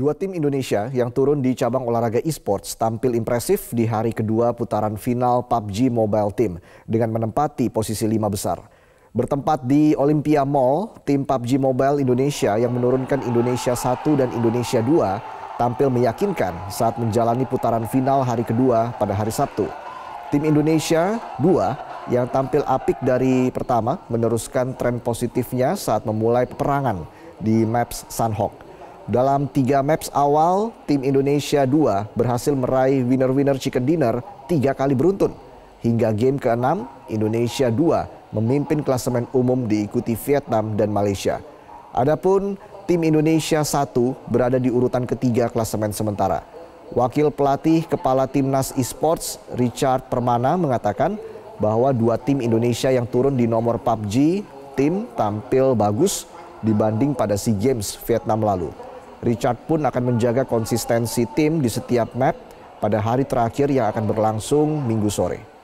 Dua tim Indonesia yang turun di cabang olahraga e-sports tampil impresif di hari kedua putaran final PUBG Mobile Team dengan menempati posisi lima besar. Bertempat di Olympia Mall, tim PUBG Mobile Indonesia yang menurunkan Indonesia 1 dan Indonesia 2 tampil meyakinkan saat menjalani putaran final hari kedua pada hari Sabtu. Tim Indonesia 2 yang tampil apik dari pertama meneruskan tren positifnya saat memulai peperangan di maps Sanhok. Dalam tiga maps awal, tim Indonesia 2 berhasil meraih winner-winner chicken dinner tiga kali beruntun. Hingga game ke-6, Indonesia 2 memimpin klasemen umum diikuti Vietnam dan Malaysia. Adapun tim Indonesia 1 berada di urutan ketiga klasemen sementara. Wakil pelatih Kepala Timnas Esports Richard Permana mengatakan bahwa dua tim Indonesia yang turun di nomor PUBG tim tampil bagus dibanding pada SEA Games Vietnam lalu. Richard pun akan menjaga konsistensi tim di setiap map pada hari terakhir yang akan berlangsung minggu sore.